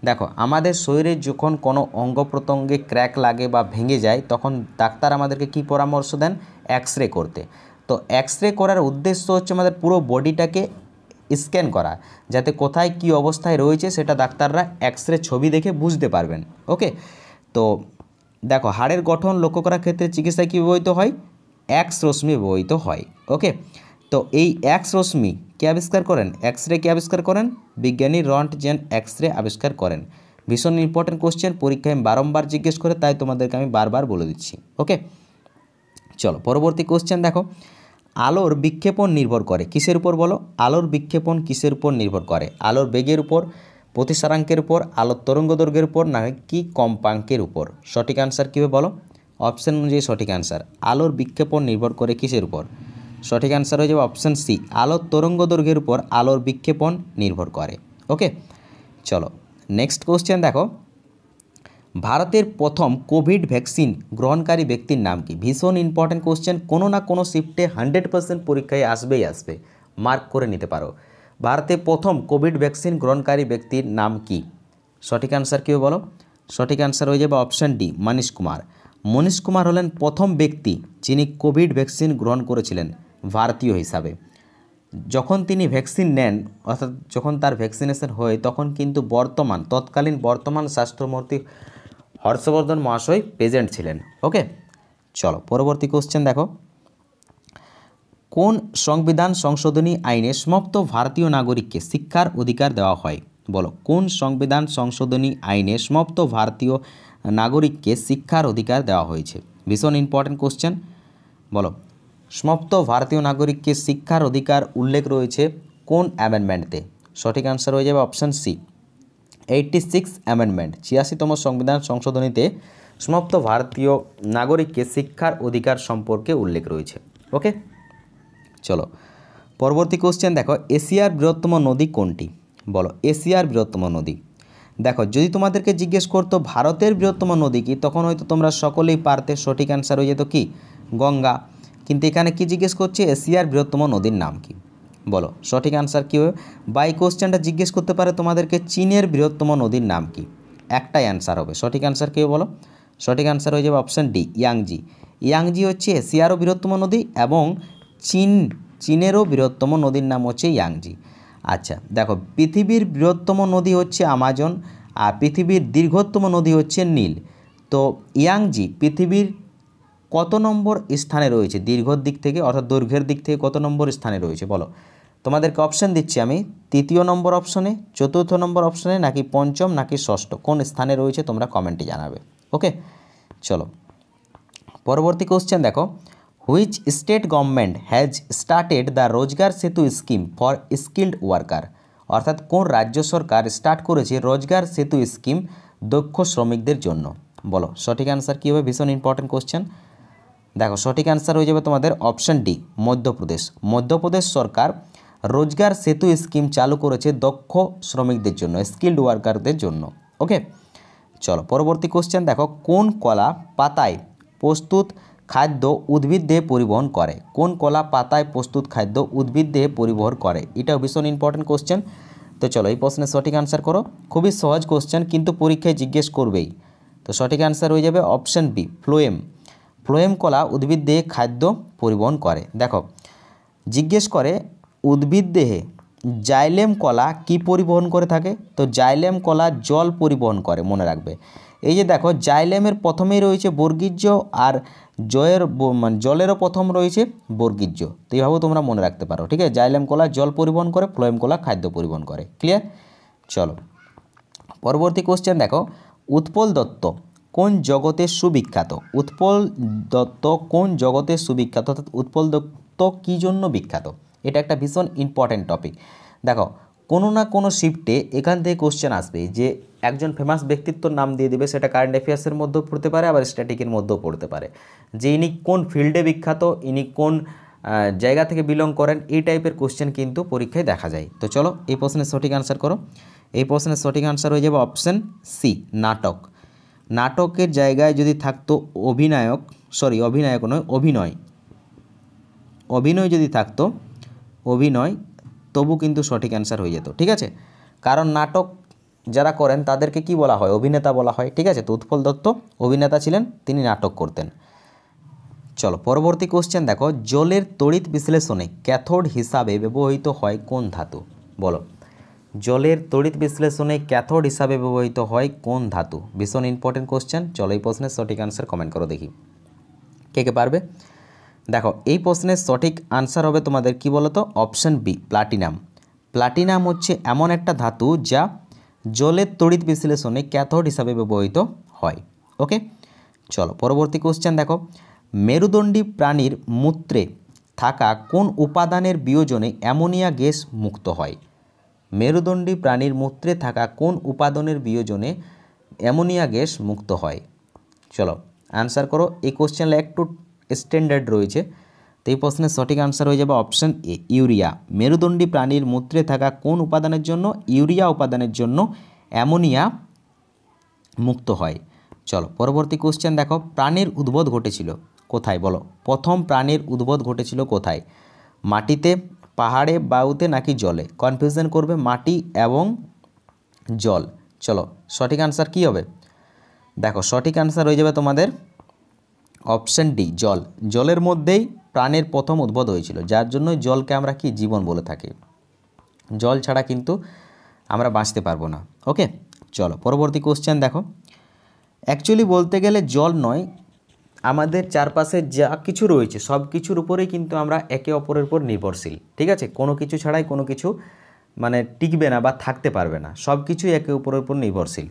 দেখো আমাদের শরীরে যখন কোনো অঙ্গ প্রত্যঙ্গে ক্র্যাক লাগে বা ভেঙে যায় তখন ডাক্তার আমাদেরকে কি পরামর্শ দেন এক্স রে করতে তো এক্স রে করার উদ্দেশ্য হচ্ছে আমাদের পুরো বডিটাকে স্ক্যান করা যাতে কোথায় কি অবস্থায় রয়েছে সেটা ডাক্তাররা এক্স রে ছবি দেখে বুঝতে পারবেন ওকে তো দেখো হাড়ের গঠন লক্ষ্য করার ক্ষেত্রে চিকিৎসায় কী ব্যবহৃত হয় এক্স রশ্মি ব্যবহৃত হয় ওকে তো এই এক্স রশ্মি কে আবিষ্কার করেন এক্স রে কে আবিষ্কার করেন বিজ্ঞানী রন্ট জেন এক্স রে আবিষ্কার করেন ভীষণ ইম্পর্টেন্ট কোশ্চেন পরীক্ষায় আমি বারম্বার জিজ্ঞেস করে তাই তোমাদেরকে আমি বারবার বলে দিচ্ছি ওকে চলো পরবর্তী কোশ্চেন দেখো আলোর বিক্ষেপণ নির্ভর করে কিসের উপর বলো আলোর বিক্ষেপণ কিসের উপর নির্ভর করে আলোর বেগের উপর প্রতিসারাঙ্কের উপর আলোর তরঙ্গ দৈর্ঘ্যের উপর নাকি কম্পাঙ্কের উপর সঠিক আনসার কীভাবে বলো অপশান অনুযায়ী সঠিক আনসার আলোর বিক্ষেপণ নির্ভর করে কিসের উপর সঠিক আনসার হয়ে যাবে অপশান সি আলোর তরঙ্গ দৈর্ঘ্যের উপর আলোর বিক্ষেপণ নির্ভর করে ওকে চলো নেক্সট কোশ্চেন দেখো ভারতের প্রথম কোভিড ভ্যাকসিন গ্রহণকারী ব্যক্তির নাম কি ভীষণ ইম্পর্টেন্ট কোশ্চেন কোনো না কোনো শিফটে হান্ড্রেড পার্সেন্ট পরীক্ষায় আসবেই আসবে মার্ক করে নিতে পারো ভারতে প্রথম কোভিড ভ্যাকসিন গ্রহণকারী ব্যক্তির নাম কি সঠিক অ্যান্সার কী বলো সঠিক অ্যান্সার হয়ে যাবে অপশান ডি মনীষ কুমার মনীষ কুমার হলেন প্রথম ব্যক্তি যিনি কোভিড ভ্যাকসিন গ্রহণ করেছিলেন ভারতীয় হিসাবে যখন তিনি ভ্যাকসিন নেন অর্থাৎ যখন তার ভ্যাকসিনেশন হয় তখন কিন্তু বর্তমান তৎকালীন বর্তমান স্বাস্থ্যমন্ত্রী হর্ষবর্ধন মহাশয় প্রেজেন্ট ছিলেন ওকে চলো পরবর্তী কোশ্চেন দেখো কোন সংবিধান সংশোধনী আইনে সমাপ্ত ভারতীয় নাগরিককে শিক্ষার অধিকার দেওয়া হয় বলো কোন সংবিধান সংশোধনী আইনে সমাপ্ত ভারতীয় নাগরিককে শিক্ষার অধিকার দেওয়া হয়েছে ভীষণ ইম্পর্ট্যান্ট কোশ্চেন বলো সমাপ্ত ভারতীয় নাগরিককে শিক্ষার অধিকার উল্লেখ রয়েছে কোন অ্যামেন্ডমেন্টে সঠিক আনসার হয়ে যাবে option C eighty six amendment ছিয়াশিতম সংবিধান সংশোধনীতে সমাপ্ত ভারতীয় নাগরিককে শিক্ষার অধিকার সম্পর্কে উল্লেখ রয়েছে ওকে চলো পরবর্তী কোশ্চেন দেখো এশিয়ার বৃহত্তম নদী কোনটি বলো এশিয়ার বৃহত্তম নদী দেখো যদি তোমাদেরকে জিজ্ঞেস করতো ভারতের বৃহত্তম নদী কি তখন হয়তো তোমরা সকলেই পারতে সঠিক অ্যান্সার হয়ে যেত কি গঙ্গা কিন্তু এখানে কি জিজ্ঞেস করছে এশিয়ার বৃহত্তম নদীর নাম কি বলো সঠিক অ্যান্সার কী হবে বাই কোশ্চেনটা জিজ্ঞেস করতে পারে তোমাদেরকে চীনের বৃহত্তম নদীর নাম কি একটাই অ্যান্সার হবে সঠিক অ্যান্সার কী বলো সঠিক অ্যান্সার হয়ে যাবে অপশান ডি ইয়াংজি ইয়াংজি হচ্ছে এশিয়ারও বৃহত্তম নদী এবং চীন চীনেরও বৃহত্তম নদীর নাম হচ্ছে ইয়াংজি আচ্ছা দেখো পৃথিবীর বৃহত্তম নদী হচ্ছে আমাজন আর পৃথিবীর দীর্ঘতম নদী হচ্ছে নীল তো ইয়াংজি পৃথিবীর কত নম্বর স্থানে রয়েছে দীর্ঘর দিক থেকে অর্থাৎ দৈর্ঘ্যের দিক থেকে কত নম্বর স্থানে রয়েছে বলো তোমাদেরকে অপশান দিচ্ছি আমি তৃতীয় নম্বর অপশনে চতুর্থ নম্বর অপশনে নাকি পঞ্চম নাকি ষষ্ঠ কোন স্থানে রয়েছে তোমরা কমেন্টে জানাবে ওকে চলো পরবর্তী কোশ্চেন দেখো which state government has started the Rozgar Setu scheme for skilled worker অর্থাৎ কোন রাজ্য সরকার স্টার্ট করেছে রোজগার সেতু স্কিম দক্ষ শ্রমিকদের জন্য বলো সঠিক অ্যান্সার কী হবে ভীষণ ইম্পর্টেন্ট কোশ্চেন দেখো সঠিক অ্যান্সার হয়ে যাবে তোমাদের অপশান ডি মধ্যপ্রদেশ মধ্যপ্রদেশ সরকার রোজগার সেতু স্কিম চালু করেছে দক্ষ শ্রমিকদের জন্য স্কিল্ড ওয়ার্কারদের জন্য ওকে চলো পরবর্তী কোশ্চেন দেখো কোন কলা পাতায় প্রস্তুত খাদ্য উদ্ভিদ দেহে পরিবহন করে কোন কলা পাতায় প্রস্তুত খাদ্য উদ্ভিদ দেহে পরিবহন করে এটাও ভীষণ ইম্পর্টেন্ট কোশ্চেন তো চলো এই প্রশ্নের সঠিক আনসার করো খুবই সহজ কোশ্চেন কিন্তু পরীক্ষায় জিজ্ঞেস করবেই তো সঠিক আনসার হয়ে যাবে অপশান বি ফ্লোয়েম ফ্লোয়েম কলা উদ্ভিদ দেহে খাদ্য পরিবহন করে দেখো জিজ্ঞেস করে উদ্ভিদ দেহে জাইলেম কলা কি পরিবহন করে থাকে তো জাইলেম কলা জল পরিবহন করে মনে রাখবে এই যে দেখো জাইলেমের প্রথমেই রয়েছে বর্গীজ্য আর জয়ের মানে জলেরও প্রথম রয়েছে বর্গীজ্য তো এইভাবে তোমরা মনে রাখতে পারো ঠিক আছে জাইলেম কলা জল পরিবহন করে ফ্লোয়েম কলা খাদ্য পরিবহন করে ক্লিয়ার চলো পরবর্তী কোশ্চেন দেখো উৎপল দত্ত কোন জগতে সুবিখ্যাত উৎপল দত্ত কোন জগতে সুবিখ্যাত অর্থাৎ উৎপল দত্ত কী জন্য বিখ্যাত এটা একটা ভীষণ ইম্পর্ট্যান্ট টপিক দেখো কোনো না কোনো শিফটে এখান থেকে কোশ্চেন আসবে যে একজন ফেমাস ব্যক্তিত্বর নাম দিয়ে দেবে সেটা কারেন্ট অ্যাফেয়ার্সের মধ্যেও পড়তে পারে আবার স্ট্যাটিকের মধ্যেও পড়তে পারে যে ইনি কোন ফিল্ডে বিখ্যাত ইনি কোন জায়গা থেকে বিলং করেন এই টাইপের কোশ্চেন কিন্তু পরীক্ষায় দেখা যায় তো চলো এই প্রশ্নের সঠিক আনসার করো এই প্রশ্নের সঠিক আনসার হয়ে যাবে অপশান সি নাটক নাটকের জায়গায় যদি থাকতো অভিনায়ক সরি অভিনায়ক নয় অভিনয় অভিনয় যদি থাকতো অভিনয় তবু কিন্তু সঠিক অ্যান্সার হয়ে যেত ঠিক আছে কারণ নাটক যারা করেন তাদেরকে কি বলা হয় অভিনেতা বলা হয় ঠিক আছে তো উৎপল দত্ত অভিনেতা ছিলেন তিনি নাটক করতেন চলো পরবর্তী কোশ্চেন দেখো জলের তড়িৎ বিশ্লেষণে ক্যাথোড হিসাবে ব্যবহৃত হয় কোন ধাতু বলো জলের তড়িৎ বিশ্লেষণে ক্যাথোড হিসাবে ব্যবহৃত হয় কোন ধাতু ভীষণ ইম্পর্টেন্ট কোশ্চেন চলো এই প্রশ্নের সঠিক অ্যান্সার কমেন্ট করো দেখি কে কে পারবে দেখো এই প্রশ্নের সঠিক আনসার হবে তোমাদের কি বলতো অপশান বি প্লাটিনাম প্লাটিনাম হচ্ছে এমন একটা ধাতু যা জলের তড়িৎ বিশ্লেষণে ক্যাথড হিসাবে ব্যবহৃত হয় ওকে চলো পরবর্তী কোশ্চেন দেখো মেরুদণ্ডী প্রাণীর মূত্রে থাকা কোন উপাদানের বিয়োজনে অ্যামোনিয়া গ্যাস মুক্ত হয় মেরুদণ্ডী প্রাণীর মূত্রে থাকা কোন উপাদানের বিয়োজনে অ্যামোনিয়া গ্যাস মুক্ত হয় চলো আনসার করো এই কোশ্চেনটা একটু স্ট্যান্ডার্ড রয়েছে তো এই প্রশ্নের সঠিক আনসার হয়ে যাবে অপশান এ ইউরিয়া মেরুদণ্ডী প্রাণীর মূত্রে থাকা কোন উপাদানের জন্য ইউরিয়া উপাদানের জন্য অ্যামোনিয়া মুক্ত হয় চলো পরবর্তী কোশ্চেন দেখো প্রাণীর উদ্বোধ ঘটেছিল কোথায় বলো প্রথম প্রাণীর উদ্বোধ ঘটেছিল কোথায় মাটিতে পাহাড়ে বায়ুতে নাকি জলে কনফিউশন করবে মাটি এবং জল চলো সঠিক আনসার কি হবে দেখো সঠিক আনসার হয়ে যাবে তোমাদের অপশান ডি জল জলের মধ্যেই প্রাণের প্রথম উদ্ভব হয়েছিল যার জন্য জলকে আমরা কি জীবন বলে থাকি জল ছাড়া কিন্তু আমরা বাঁচতে পারবো না ওকে চলো পরবর্তী কোশ্চেন দেখো অ্যাকচুয়ালি বলতে গেলে জল নয় আমাদের চারপাশে যা কিছু রয়েছে সব কিছুর উপরেই কিন্তু আমরা একে অপরের উপর নির্ভরশীল ঠিক আছে কোনো কিছু ছাড়াই কোনো কিছু মানে টিকবে না বা থাকতে পারবে না সব কিছুই একে অপরের উপর নির্ভরশীল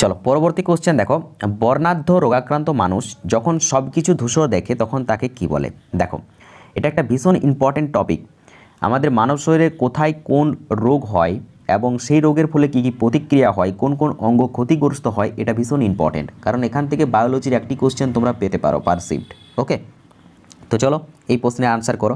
চলো পরবর্তী কোশ্চেন দেখো বর্ণাঢ্য রোগাক্রান্ত মানুষ যখন সব কিছু ধূসর দেখে তখন তাকে কি বলে দেখো এটা একটা ভীষণ ইম্পর্টেন্ট টপিক আমাদের মানব শরীরে কোথায় কোন রোগ হয় এবং সেই রোগের ফলে কী কী প্রতিক্রিয়া হয় কোন কোন অঙ্গ ক্ষতিগ্রস্ত হয় এটা ভীষণ ইম্পর্টেন্ট কারণ এখান থেকে বায়োলজির একটি কোশ্চেন তোমরা পেতে পারো পার ওকে তো চলো এই প্রশ্নের আনসার করো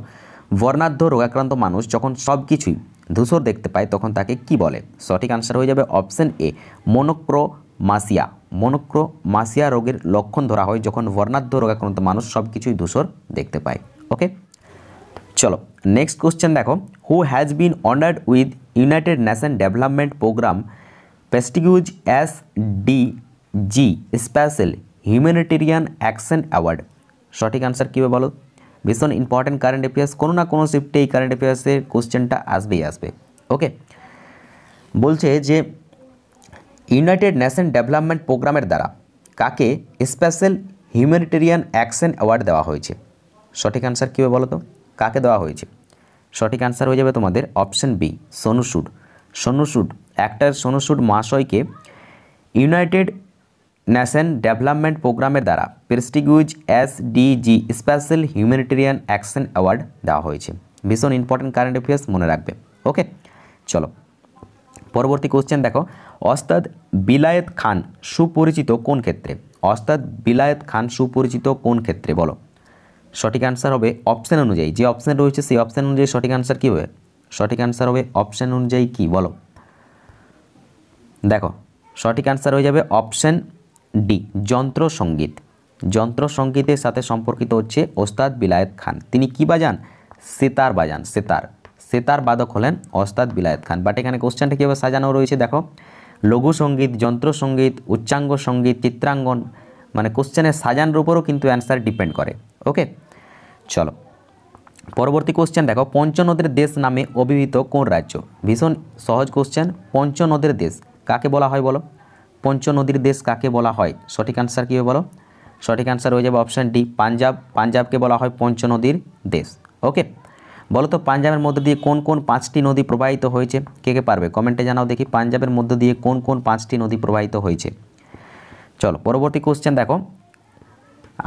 বর্ণাঢ্য রোগাক্রান্ত মানুষ যখন সব কিছুই ধূসর দেখতে পায় তখন তাকে কি বলে সঠিক আনসার হয়ে যাবে অপশন এ মোনোক্রো মাসিয়া মনোক্রো মাসিয়া রোগের লক্ষণ ধরা হয় যখন বর্ণাঢ্য রোগাক্রান্ত মানুষ সব কিছুই দূষর দেখতে পায় ওকে চলো নেক্সট কোশ্চেন দেখো who has been honoured with United Nation development programme prestigious S D G special humanitarian action award সঠিক আনসার কীভাবে বলো ভীষণ ইম্পর্ট্যান্ট কারেন্ট অ্যাফেয়ার্স কোনো না কোনো শিফটে এই কারেন্ট অ্যাফেয়ার্সের কোশ্চেনটা আসবেই আসবে ওকে বলছে যে ইউনাইটেড নেশন ডেভেলপমেন্ট প্রোগ্রামের দ্বারা কাকে স্পেশাল হিউম্যানিটেরিয়ান অ্যাকশন অ্যাওয়ার্ড দেওয়া হয়েছে সঠিক আনসার কী হবে বলো তো কাকে দেওয়া হয়েছে সঠিক আনসার হয়ে যাবে তোমাদের option B Sonu Sood Sonu Sood actor Sonu Sood মহাশয়কে ইউনাইটেড ন্যাশন ডেভেলপমেন্ট প্রোগ্রামের দ্বারা prestigious S DG special humanitarian action award দেওয়া হয়েছে ভীষণ ইম্পর্টেন্ট কারেন্ট অ্যাফেয়ার্স মনে রাখবে ওকে চলো পরবর্তী কোশ্চেন দেখো অস্তাদ বিলায়েত খান সুপরিচিত কোন ক্ষেত্রে অস্তাদ বিলায়েত খান সুপরিচিত কোন ক্ষেত্রে বলো সঠিক আনসার হবে অপশান অনুযায়ী যে অপশান রয়েছে সেই অপশান অনুযায়ী সঠিক আনসার কী হবে সঠিক আনসার হবে অপশান অনুযায়ী কী বলো দেখো সঠিক আনসার হয়ে যাবে অপশান ডি যন্ত্র সঙ্গীত যন্ত্র সঙ্গীতের সাথে সম্পর্কিত হচ্ছে ওস্তাদ বিলায়েত খান তিনি কি বাজান সেতার বাজান সেতার সেতার বাদক হলেন ওস্তাদ বিলায়েত খান বাট এখানে কোশ্চেনটা কীভাবে সাজানো রয়েছে দেখো লঘু সঙ্গীত যন্ত্রসঙ্গীত উচ্চাঙ্গ সঙ্গীত চিত্রাঙ্গন মানে কোশ্চেনের সাজানোর উপরও কিন্তু অ্যান্সার ডিপেন্ড করে ওকে চলো পরবর্তী কোশ্চেন দেখো পঞ্চনদের দেশ নামে অভিহিত কোন রাজ্য ভীষণ সহজ কোশ্চেন পঞ্চনদের দেশ কাকে বলা হয় বলো পঞ্চনদীর দেশ কাকে বলা হয় সঠিক অ্যান্সার কী বলো সঠিক অ্যান্সার হয়ে যাবে অপশান ডি পাঞ্জাব পাঞ্জাবকে বলা হয় পঞ্চনদীর দেশ ওকে বলো তো পাঞ্জাবের মধ্য দিয়ে কোন কোন পাঁচটি নদী প্রবাহিত হয়েছে কে কে পারবে কমেন্টে জানাও দেখি পাঞ্জাবের মধ্য দিয়ে কোন কোন পাঁচটি নদী প্রবাহিত হয়েছে চলো পরবর্তী কোশ্চেন দেখো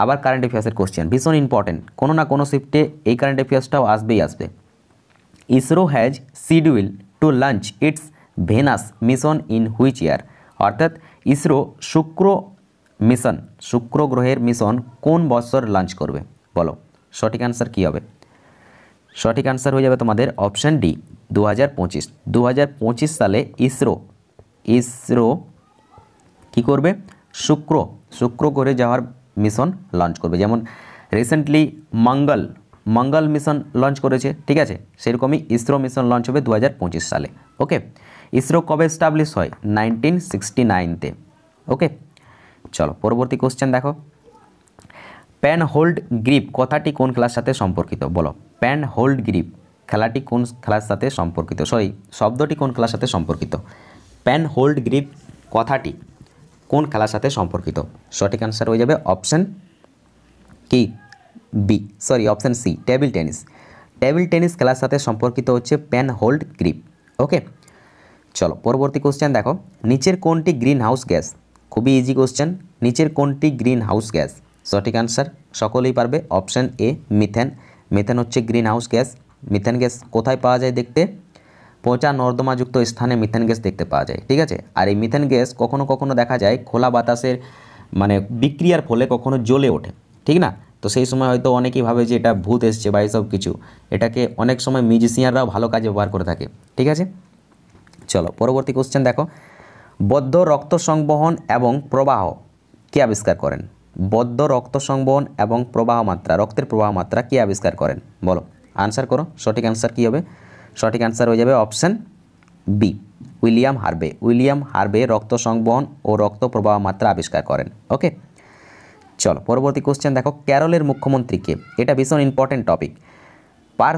আবার কারেন্ট অ্যাফেয়ার্সের কোশ্চেন ভীষণ ইম্পর্টেন্ট কোনো না কোনো শিফটে এই কারেন্ট অ্যাফেয়ার্সটাও আসবেই আসবে ISRO has schedule to launch its Venus mission in which year অর্থাৎ ইসরো শুক্র মিশন শুক্র গ্রহের মিশন কোন বছর লঞ্চ করবে বলো সঠিক অ্যান্সার কী হবে সঠিক আনসার হয়ে যাবে তোমাদের অপশান ডি দু হাজার পঁচিশ দু হাজার পঁচিশ সালে ইসরো ইসরো কি করবে শুক্র শুক্র করে যাওয়ার মিশন লঞ্চ করবে যেমন রিসেন্টলি মঙ্গল মঙ্গল মিশন লঞ্চ করেছে ঠিক আছে সেরকমই ইসরো মিশন লঞ্চ হবে দু সালে ওকে ইসরো কবে এস্টাবলিশ হয় নাইনটিন সিক্সটি নাইনতে ওকে চলো পরবর্তী কোশ্চেন দেখো প্যান হোল্ড গ্রিপ কথাটি কোন খেলার সাথে সম্পর্কিত বলো প্যান হোল্ড গ্রিপ খেলাটি কোন খেলার সাথে সম্পর্কিত সরি শব্দটি কোন খেলার সাথে সম্পর্কিত প্যান হোল্ড গ্রিপ কথাটি কোন খেলার সাথে সম্পর্কিত সঠিক অ্যান্সার হয়ে যাবে অপশান কি B sorry option C table tennis table tennis খেলার সাথে সম্পর্কিত হচ্ছে প্যান হোল্ড গ্রিপ ওকে চলো পরবর্তী কোশ্চেন দেখো নিচের কোনটি গ্রিন হাউস গ্যাস খুবই ইজি কোশ্চেন নিচের কোনটি গ্রিন হাউস গ্যাস সঠিক আনসার সকলেই পারবে অপশান এ মিথেন মিথেন হচ্ছে greenhouse gas methane gas কোথায় পাওয়া যায় দেখতে পচা নর্দমাযুক্ত স্থানে মিথেন গ্যাস দেখতে পাওয়া যায় ঠিক আছে আর এই মিথেন গ্যাস কখনো কখনো দেখা যায় খোলা বাতাসের মানে বিক্রিয়ার ফলে কখনো জ্বলে ওঠে ঠিক না তো সেই সময় হয়তো অনেকেই ভাবে যে এটা ভূত এসছে বা এসব কিছু এটাকে অনেক সময় মিউজিশিয়ানরাও ভালো কাজে ব্যবহার করে থাকে ঠিক আছে চলো পরবর্তী কোশ্চেন দেখো বদ্ধ রক্ত সংবহন এবং প্রবাহ কে আবিষ্কার করেন বদ্ধ রক্ত সংবহন এবং প্রবাহ মাত্রা রক্তের প্রবাহ মাত্রা কী আবিষ্কার করেন বলো আনসার করো সঠিক আনসার কী হবে সঠিক আনসার হয়ে যাবে option B William Harvey William Harvey রক্ত সংবহন ও রক্ত প্রবাহ মাত্রা আবিষ্কার করেন ওকে চলো পরবর্তী কোশ্চেন দেখো ক্যারলের মুখ্যমন্ত্রীকে এটা ভীষণ ইম্পর্টেন্ট টপিক পার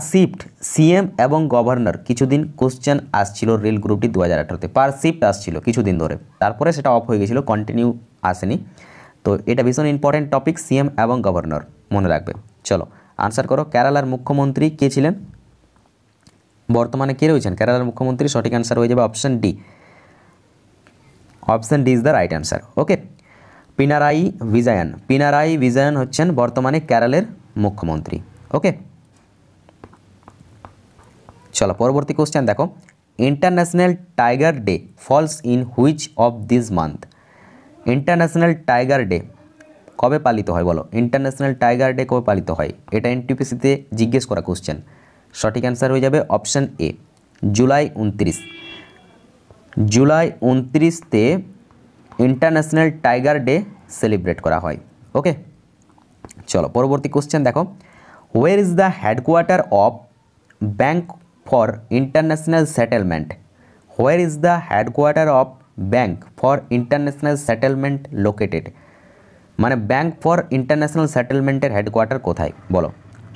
সিএম এবং গভর্নর কিছুদিন কোশ্চেন আসছিল রেল গ্রুপটি দু হাজার আঠারোতে পার আসছিল কিছুদিন ধরে তারপরে সেটা অফ হয়ে গেছিলো কন্টিনিউ আসেনি তো এটা ভীষণ ইম্পর্টেন্ট টপিক সিএম এবং গভর্নর মনে রাখবে চলো আনসার করো কেরালার মুখ্যমন্ত্রী কে ছিলেন বর্তমানে কে রয়েছেন কেরালার মুখ্যমন্ত্রী সঠিক আনসার হয়ে যাবে option D option D is the right answer okay Pinarayi Vijayan Pinarayi Vijayan হচ্ছেন বর্তমানে কেরালের মুখ্যমন্ত্রী ওকে চলো পরবর্তী কোশ্চেন দেখো international tiger day falls in which of this month international tiger day কবে পালিত হয় বলো ইন্টারন্যাশনাল টাইগার ডে কবে পালিত হয় এটা এনটিপিসিতে জিজ্ঞেস করা কোশ্চেন সঠিক অ্যান্সার হয়ে যাবে অপশান এ জুলাই উনত্রিশ জুলাই উনত্রিশতে ইন্টারন্যাশনাল টাইগার ডে সেলিব্রেট করা হয় ওকে চলো পরবর্তী কোশ্চেন দেখো where is the headquarter of bank for international settlement where is the headquarter of bank for international settlement located মানে ব্যাঙ্ক ফর ইন্টারন্যাশনাল সেটেলমেন্টের headquarter কোথায় বলো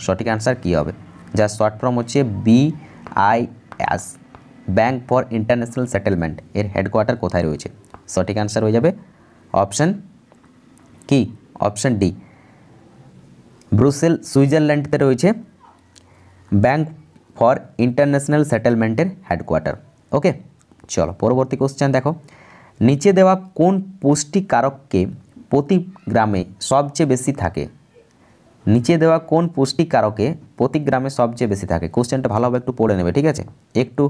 সঠিক অ্যান্সার কী হবে যার শর্ট ফর্ম হচ্ছে B I S bank for international settlement এর হেডকোয়ার্টার কোথায় রয়েছে সঠিক অ্যান্সার হয়ে যাবে অপশান কি অপশন ডি ব্রুসেল সুইজারল্যান্ডতে রয়েছে ব্যাঙ্ক ফর ইন্টারন্যাশনাল সেটেলমেন্টের হেডকোয়ার্টার ওকে চলো পরবর্তী কোশ্চেন দেখো নিচে দেওয়া কোন পুষ্টিকারককে প্রতি গ্রামে সবচেয়ে বেশি থাকে নিচে দেওয়া কোন পুষ্টিকারকে প্রতি গ্রামে সবচেয়ে বেশি থাকে কোশ্চেনটা ভালোভাবে একটু পড়ে নেবে ঠিক আছে একটু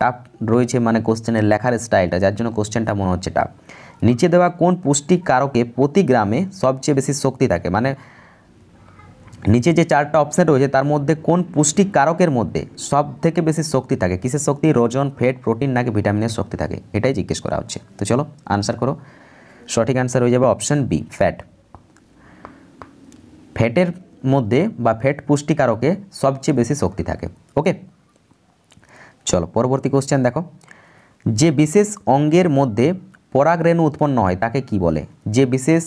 টাফ রয়েছে মানে কোশ্চেনের লেখার স্টাইলটা যার জন্য কোশ্চেনটা মনে হচ্ছে টাফ নিচে দেওয়া কোন পুষ্টিকারকে প্রতি গ্রামে সবচেয়ে বেশি শক্তি থাকে মানে নিচে যে চারটা অপশান রয়েছে তার মধ্যে কোন পুষ্টিকারকের মধ্যে সব থেকে বেশি শক্তি থাকে কিসের শক্তি রোজন ফ্যাট প্রোটিন নাকি ভিটামিনের শক্তি থাকে এটাই জিজ্ঞেস করা হচ্ছে তো চলো আনসার করো সঠিক আনসার হয়ে যাবে অপশান বি ফ্যাট ফ্যাটের মধ্যে বা ফ্যাট পুষ্টিকারকে সবচেয়ে বেশি শক্তি থাকে ওকে চলো পরবর্তী কোশ্চেন দেখো যে বিশেষ অঙ্গের মধ্যে পরাগরেণু উৎপন্ন হয় তাকে কি বলে যে বিশেষ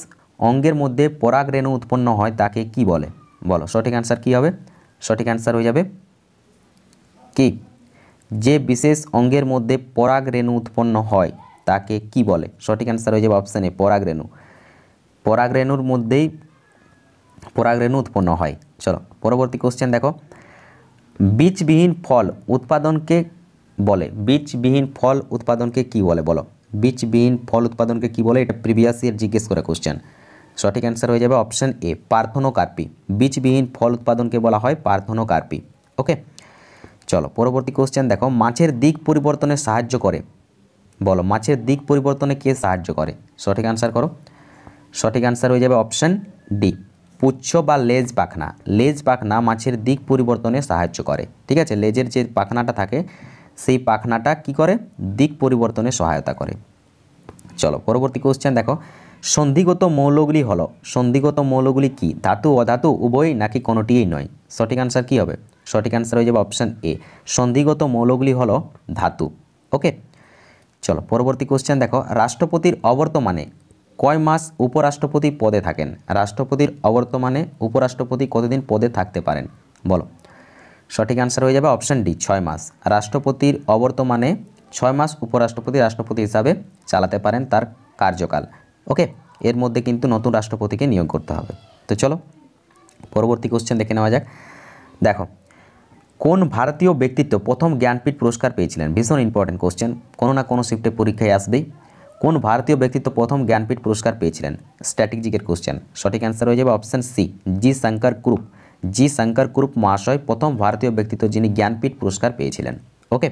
অঙ্গের মধ্যে পরাগরেণু উৎপন্ন হয় তাকে কি বলে বলো সঠিক অ্যান্সার কী হবে সঠিক অ্যান্সার হয়ে যাবে কি যে বিশেষ অঙ্গের মধ্যে পরাগ রেণু উৎপন্ন হয় তাকে কি বলে সঠিক অ্যান্সার হয়ে যাবে অপশানে পরাগ রেণু পরাগ রেণুর মধ্যেই পরাগ রেণু উৎপন্ন হয় চলো পরবর্তী কোশ্চেন দেখো বীজবিহীন ফল উৎপাদনকে বলে বীজবিহীন ফল উৎপাদনকে কি বলে বলো বীজবিহীন ফল উৎপাদনকে কি বলে এটা প্রিভিয়াস ইয়ার জিজ্ঞেস করে কোশ্চেন সঠিক অ্যান্সার হয়ে যাবে অপশান এ পার্থনোকার্পি বীজবিহীন ফল উৎপাদনকে বলা হয় পার্থনোকার্পি ওকে চলো পরবর্তী কোশ্চেন দেখো মাছের দিক পরিবর্তনে সাহায্য করে বলো মাছের দিক পরিবর্তনে কে সাহায্য করে সঠিক অ্যান্সার করো সঠিক অ্যান্সার হয়ে যাবে অপশান ডি পুচ্ছ বা লেজ পাখনা লেজ পাখনা মাছের দিক পরিবর্তনে সাহায্য করে ঠিক আছে লেজের যে পাখনাটা থাকে সেই পাখনাটা কি করে দিক পরিবর্তনে সহায়তা করে চলো পরবর্তী কোশ্চেন দেখো সন্ধিগত মৌলগুলি হলো সন্ধিগত মৌলগুলি কি ধাতু অধাতু উভয় নাকি কোনোটিই নয় সঠিক আনসার কি হবে সঠিক আনসার হয়ে যাবে অপশান এ সন্ধিগত মৌলগুলি হলো ধাতু ওকে চলো পরবর্তী কোশ্চেন দেখো রাষ্ট্রপতির অবর্তমানে কয় মাস উপরাষ্ট্রপতি পদে থাকেন রাষ্ট্রপতির অবর্তমানে উপরাষ্ট্রপতি কতদিন পদে থাকতে পারেন বলো সঠিক আনসার হয়ে যাবে অপশান ডি ছয় মাস রাষ্ট্রপতির অবর্তমানে ছয় মাস উপরাষ্ট্রপতি রাষ্ট্রপতি হিসাবে চালাতে পারেন তার কার্যকাল ওকে এর মধ্যে কিন্তু নতুন রাষ্ট্রপতিকে নিয়োগ করতে হবে তো চলো পরবর্তী কোশ্চেন দেখে নেওয়া যাক দেখো কোন ভারতীয় ব্যক্তিত্ব প্রথম জ্ঞানপীঠ পুরস্কার পেয়েছিলেন ভীষণ ইম্পর্টেন্ট কোশ্চেন কোনো না কোনো শিফটে পরীক্ষায় আসবেই কোন ভারতীয় ব্যক্তিত্ব প্রথম জ্ঞানপীঠ পুরস্কার পেয়েছিলেন স্ট্র্যাটেজিকের কোশ্চেন সঠিক অ্যান্সার হয়ে যাবে option C G Shankar Kurup G Shankar Kurup মহাশয় প্রথম ভারতীয় ব্যক্তিত্ব যিনি জ্ঞানপীঠ পুরস্কার পেয়েছিলেন ওকে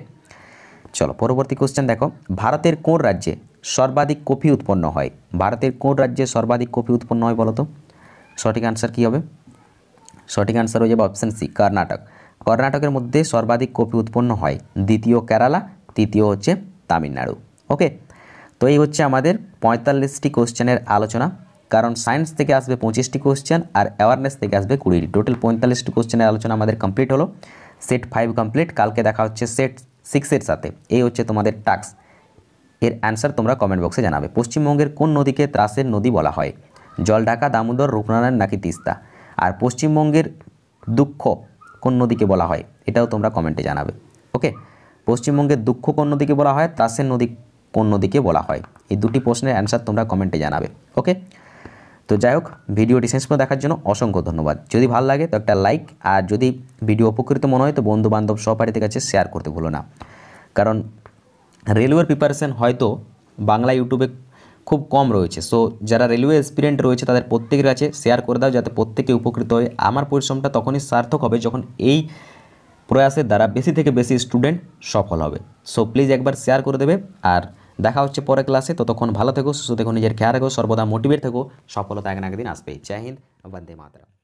চলো পরবর্তী কোশ্চেন দেখো ভারতের কোন রাজ্যে সর্বাধিক কফি উৎপন্ন হয় ভারতের কোন রাজ্যে সর্বাধিক কফি উৎপন্ন হয় বলতো সঠিক আনসার কী হবে সঠিক আনসার হয়ে যাবে অপশান সি কর্ণাটক কর্ণাটকের মধ্যে সর্বাধিক কফি উৎপন্ন হয় দ্বিতীয় কেরালা তৃতীয় হচ্ছে তামিলনাড়ু ওকে তো এই হচ্ছে আমাদের পঁয়তাল্লিশটি কোশ্চেনের আলোচনা কারণ সায়েন্স থেকে আসবে পঁচিশটি কোশ্চেন আর অ্যাওয়ারনেস থেকে আসবে কুড়িটি টোটাল পঁয়তাল্লিশটি কোশ্চেনের আলোচনা আমাদের কমপ্লিট হলো সেট ফাইভ কমপ্লিট কালকে দেখা হচ্ছে সেট সিক্সের সাথে এই হচ্ছে তোমাদের টাস্ক এর অ্যান্সার তোমরা কমেন্ট বক্সে জানাবে পশ্চিমবঙ্গের কোন নদীকে ত্রাসের নদী বলা হয় জলঢাকা দামোদর রূপনারায়ণ নাকি তিস্তা আর পশ্চিমবঙ্গের দুঃখ কোন নদীকে বলা হয় এটাও তোমরা কমেন্টে জানাবে ওকে পশ্চিমবঙ্গের দুঃখ কোন নদীকে বলা হয় ত্রাসের নদী কোন নদীকে বলা হয় এই দুটি প্রশ্নের অ্যান্সার তোমরা কমেন্টে জানাবে ওকে তো যাই হোক ভিডিওটি শেষ পর্যন্ত দেখার জন্য অসংখ্য ধন্যবাদ যদি ভালো লাগে তো একটা লাইক আর যদি ভিডিও উপকৃত মনে হয় তো বন্ধু বান্ধব সহপাঠীদের কাছে শেয়ার করতে ভুলো না কারণ রেলওয়ের প্রিপারেশান হয়তো বাংলা ইউটিউবে খুব কম রয়েছে সো যারা রেলওয়ে এক্সপিরিয়েন্ট রয়েছে তাদের প্রত্যেকের কাছে শেয়ার করে দাও যাতে প্রত্যেকে উপকৃত হয় আমার পরিশ্রমটা তখনই সার্থক হবে যখন এই প্রয়াসের দ্বারা বেশি থেকে বেশি স্টুডেন্ট সফল হবে সো প্লিজ একবার শেয়ার করে দেবে আর দেখা হচ্ছে পরে ক্লাসে ততক্ষণ ভালো থেকো সুস্থ থেকো নিজের খেয়াল রাখো সর্বদা মোটিভেট থেকো সফলতা এক না একদিন আসবেই জয় হিন্দ বন্দে মাতরম